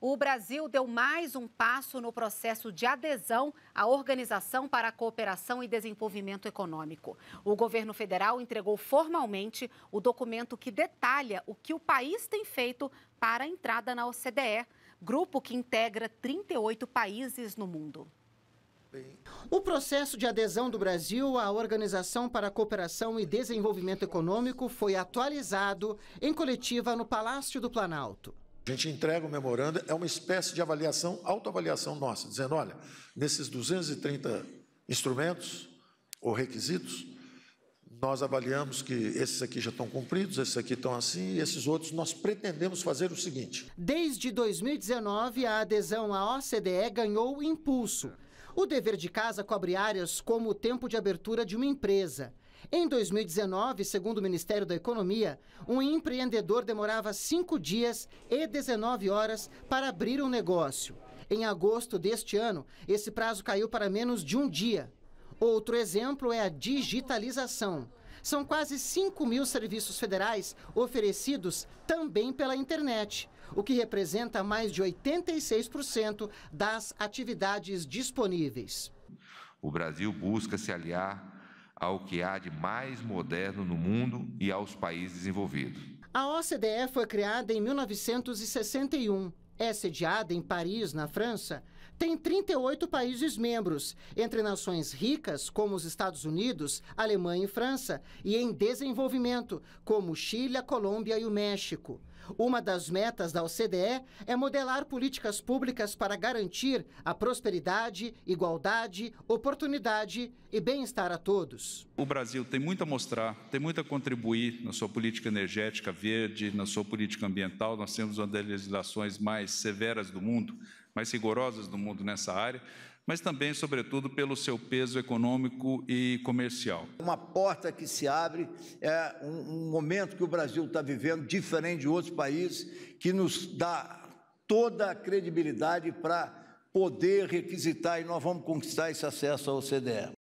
o Brasil deu mais um passo no processo de adesão à Organização para a Cooperação e Desenvolvimento Econômico. O governo federal entregou formalmente o documento que detalha o que o país tem feito para a entrada na OCDE, grupo que integra 38 países no mundo. O processo de adesão do Brasil à Organização para a Cooperação e Desenvolvimento Econômico foi atualizado em coletiva no Palácio do Planalto. A gente entrega o memorando, é uma espécie de avaliação, autoavaliação nossa, dizendo, olha, nesses 230 instrumentos ou requisitos, nós avaliamos que esses aqui já estão cumpridos, esses aqui estão assim, e esses outros nós pretendemos fazer o seguinte. Desde 2019, a adesão à OCDE ganhou impulso. O dever de casa cobre áreas como o tempo de abertura de uma empresa, em 2019, segundo o Ministério da Economia, um empreendedor demorava 5 dias e 19 horas para abrir um negócio. Em agosto deste ano, esse prazo caiu para menos de um dia. Outro exemplo é a digitalização. São quase 5 mil serviços federais oferecidos também pela internet, o que representa mais de 86% das atividades disponíveis. O Brasil busca se aliar ao que há de mais moderno no mundo e aos países desenvolvidos. A OCDE foi criada em 1961. É sediada em Paris, na França, tem 38 países membros, entre nações ricas, como os Estados Unidos, Alemanha e França, e em desenvolvimento, como Chile, a Colômbia e o México. Uma das metas da OCDE é modelar políticas públicas para garantir a prosperidade, igualdade, oportunidade e bem-estar a todos. O Brasil tem muito a mostrar, tem muito a contribuir na sua política energética verde, na sua política ambiental. Nós temos uma das legislações mais severas do mundo, mais rigorosas do mundo nessa área mas também, sobretudo, pelo seu peso econômico e comercial. Uma porta que se abre é um, um momento que o Brasil está vivendo, diferente de outros países, que nos dá toda a credibilidade para poder requisitar e nós vamos conquistar esse acesso ao CDE.